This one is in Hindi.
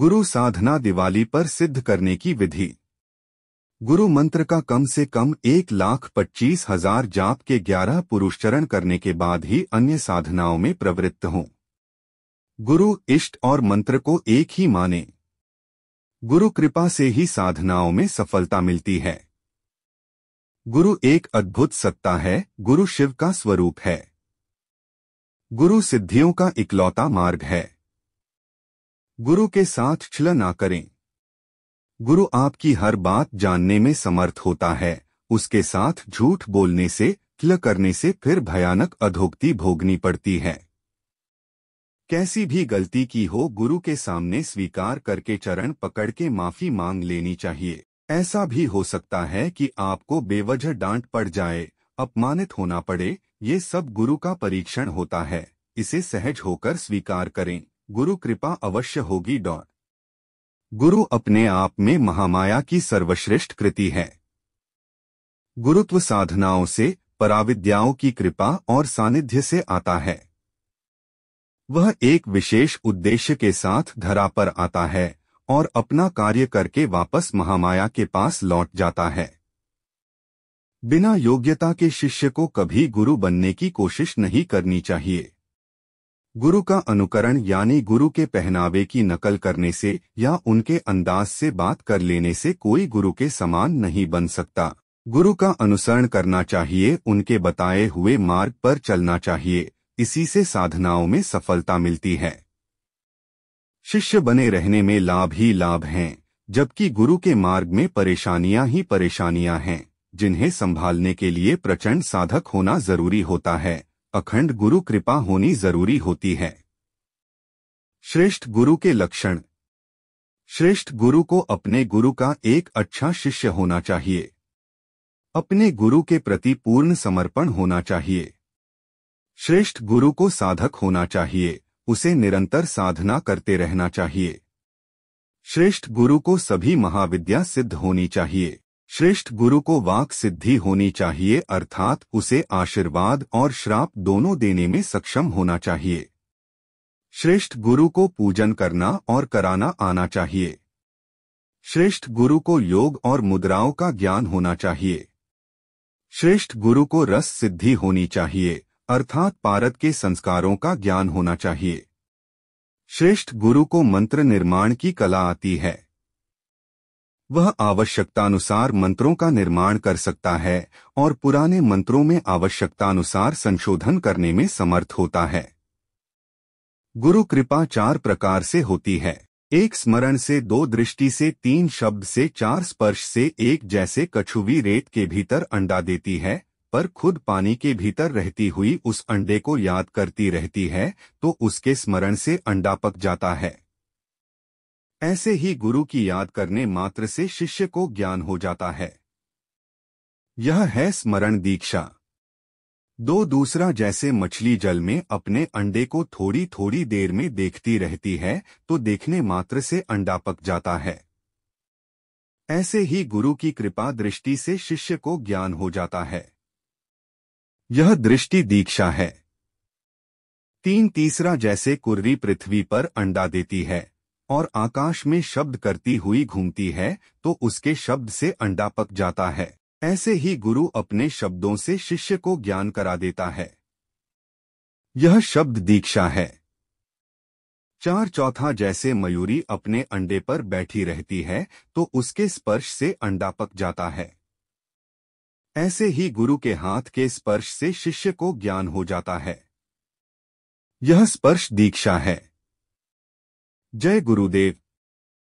गुरु साधना दिवाली पर सिद्ध करने की विधि गुरु मंत्र का कम से कम एक लाख पच्चीस हजार जाप के ग्यारह पुरुषचरण करने के बाद ही अन्य साधनाओं में प्रवृत्त हों गुरु इष्ट और मंत्र को एक ही माने गुरु कृपा से ही साधनाओं में सफलता मिलती है गुरु एक अद्भुत सत्ता है गुरु शिव का स्वरूप है गुरु सिद्धियों का इकलौता मार्ग है गुरु के साथ छल ना करें गुरु आपकी हर बात जानने में समर्थ होता है उसके साथ झूठ बोलने से छल करने से फिर भयानक अधोक्ति भोगनी पड़ती है कैसी भी गलती की हो गुरु के सामने स्वीकार करके चरण पकड़ के माफी मांग लेनी चाहिए ऐसा भी हो सकता है कि आपको बेवजह डांट पड़ जाए अपमानित होना पड़े ये सब गुरु का परीक्षण होता है इसे सहज होकर स्वीकार करें गुरु कृपा अवश्य होगी डॉ गुरु अपने आप में महामाया की सर्वश्रेष्ठ कृति है गुरुत्व साधनाओं से पराविद्याओं की कृपा और सानिध्य से आता है वह एक विशेष उद्देश्य के साथ धरा पर आता है और अपना कार्य करके वापस महामाया के पास लौट जाता है बिना योग्यता के शिष्य को कभी गुरु बनने की कोशिश नहीं करनी चाहिए गुरु का अनुकरण यानी गुरु के पहनावे की नकल करने से या उनके अंदाज से बात कर लेने से कोई गुरु के समान नहीं बन सकता गुरु का अनुसरण करना चाहिए उनके बताए हुए मार्ग पर चलना चाहिए इसी से साधनाओं में सफलता मिलती है शिष्य बने रहने में लाभ ही लाभ हैं जबकि गुरु के मार्ग में परेशानियां ही परेशानियां हैं जिन्हें संभालने के लिए प्रचंड साधक होना जरूरी होता है अखंड गुरु कृपा होनी जरूरी होती है श्रेष्ठ गुरु के लक्षण श्रेष्ठ गुरु को अपने गुरु का एक अच्छा शिष्य होना चाहिए अपने गुरु के प्रति पूर्ण समर्पण होना चाहिए श्रेष्ठ गुरु को साधक होना चाहिए उसे निरंतर साधना करते रहना चाहिए श्रेष्ठ गुरु को सभी महाविद्या सिद्ध होनी चाहिए श्रेष्ठ गुरु को वाक सिद्धि होनी चाहिए अर्थात उसे आशीर्वाद और श्राप दोनों देने में सक्षम होना चाहिए श्रेष्ठ गुरु को पूजन करना और कराना आना चाहिए श्रेष्ठ गुरु को योग और मुद्राओं का ज्ञान होना चाहिए श्रेष्ठ गुरु को रस सिद्धि होनी चाहिए अर्थात पारत के संस्कारों का ज्ञान होना चाहिए श्रेष्ठ गुरु को मंत्र निर्माण की कला आती है वह आवश्यकतानुसार मंत्रों का निर्माण कर सकता है और पुराने मंत्रों में आवश्यकतानुसार संशोधन करने में समर्थ होता है गुरु कृपा चार प्रकार से होती है एक स्मरण से दो दृष्टि से तीन शब्द से चार स्पर्श से एक जैसे कछुवी रेत के भीतर अंडा देती है पर खुद पानी के भीतर रहती हुई उस अंडे को याद करती रहती है तो उसके स्मरण से अंडा पक जाता है ऐसे ही गुरु की याद करने मात्र से शिष्य को ज्ञान हो जाता है यह है स्मरण दीक्षा दो दूसरा जैसे मछली जल में अपने अंडे को थोड़ी थोड़ी देर में देखती रहती है तो देखने मात्र से अंडा पक जाता है ऐसे ही गुरु की कृपा दृष्टि से शिष्य को ज्ञान हो जाता है यह दृष्टि दीक्षा है तीन तीसरा जैसे कुर्री पृथ्वी पर अंडा देती है और आकाश में शब्द करती हुई घूमती है तो उसके शब्द से अंडा पक जाता है ऐसे ही गुरु अपने शब्दों से शिष्य को ज्ञान करा देता है यह शब्द दीक्षा है चार चौथा जैसे मयूरी अपने अंडे पर बैठी रहती है तो उसके स्पर्श से अंडा पक जाता है ऐसे ही गुरु के हाथ के स्पर्श से शिष्य को ज्ञान हो जाता है यह स्पर्श दीक्षा है जय गुरुदेव